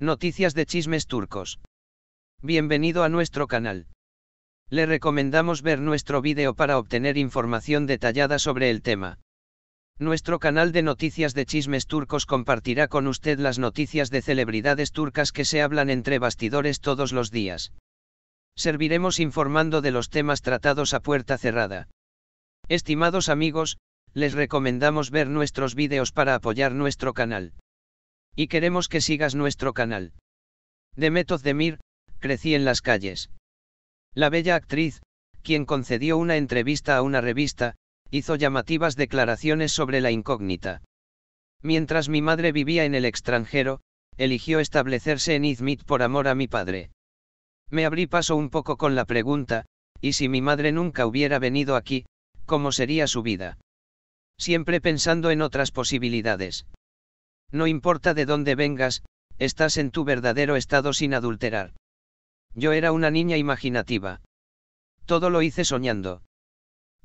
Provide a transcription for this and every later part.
Noticias de chismes turcos. Bienvenido a nuestro canal. Le recomendamos ver nuestro vídeo para obtener información detallada sobre el tema. Nuestro canal de noticias de chismes turcos compartirá con usted las noticias de celebridades turcas que se hablan entre bastidores todos los días. Serviremos informando de los temas tratados a puerta cerrada. Estimados amigos, les recomendamos ver nuestros vídeos para apoyar nuestro canal. Y queremos que sigas nuestro canal. de Mir, crecí en las calles. La bella actriz, quien concedió una entrevista a una revista, hizo llamativas declaraciones sobre la incógnita. Mientras mi madre vivía en el extranjero, eligió establecerse en Izmit por amor a mi padre. Me abrí paso un poco con la pregunta, ¿y si mi madre nunca hubiera venido aquí, cómo sería su vida? Siempre pensando en otras posibilidades. No importa de dónde vengas, estás en tu verdadero estado sin adulterar. Yo era una niña imaginativa. Todo lo hice soñando.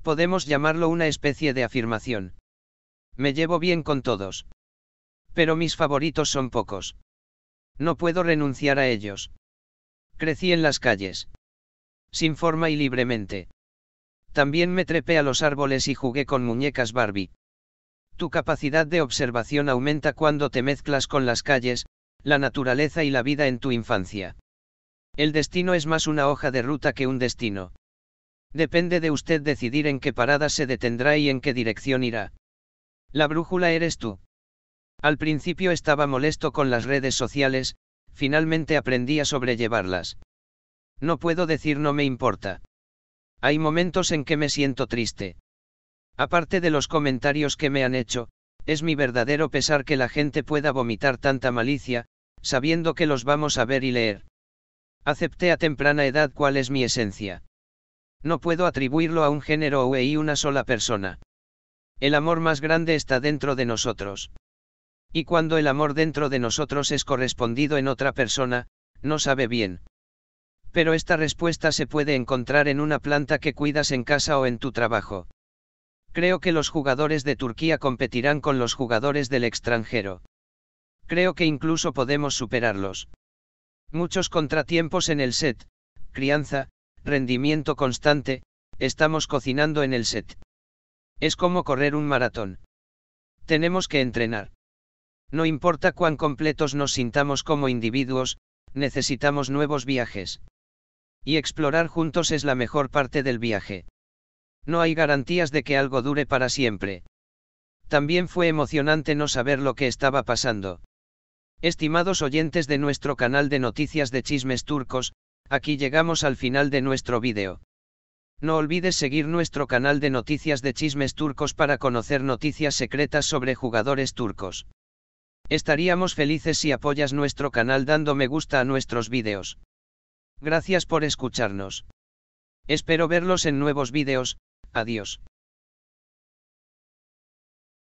Podemos llamarlo una especie de afirmación. Me llevo bien con todos. Pero mis favoritos son pocos. No puedo renunciar a ellos. Crecí en las calles. Sin forma y libremente. También me trepé a los árboles y jugué con muñecas Barbie. Tu capacidad de observación aumenta cuando te mezclas con las calles, la naturaleza y la vida en tu infancia. El destino es más una hoja de ruta que un destino. Depende de usted decidir en qué parada se detendrá y en qué dirección irá. La brújula eres tú. Al principio estaba molesto con las redes sociales, finalmente aprendí a sobrellevarlas. No puedo decir no me importa. Hay momentos en que me siento triste. Aparte de los comentarios que me han hecho, es mi verdadero pesar que la gente pueda vomitar tanta malicia, sabiendo que los vamos a ver y leer. Acepté a temprana edad cuál es mi esencia. No puedo atribuirlo a un género o a una sola persona. El amor más grande está dentro de nosotros. Y cuando el amor dentro de nosotros es correspondido en otra persona, no sabe bien. Pero esta respuesta se puede encontrar en una planta que cuidas en casa o en tu trabajo. Creo que los jugadores de Turquía competirán con los jugadores del extranjero. Creo que incluso podemos superarlos. Muchos contratiempos en el set, crianza, rendimiento constante, estamos cocinando en el set. Es como correr un maratón. Tenemos que entrenar. No importa cuán completos nos sintamos como individuos, necesitamos nuevos viajes. Y explorar juntos es la mejor parte del viaje. No hay garantías de que algo dure para siempre. También fue emocionante no saber lo que estaba pasando. Estimados oyentes de nuestro canal de noticias de chismes turcos, aquí llegamos al final de nuestro vídeo. No olvides seguir nuestro canal de noticias de chismes turcos para conocer noticias secretas sobre jugadores turcos. Estaríamos felices si apoyas nuestro canal dando me gusta a nuestros vídeos. Gracias por escucharnos. Espero verlos en nuevos vídeos, Adiós.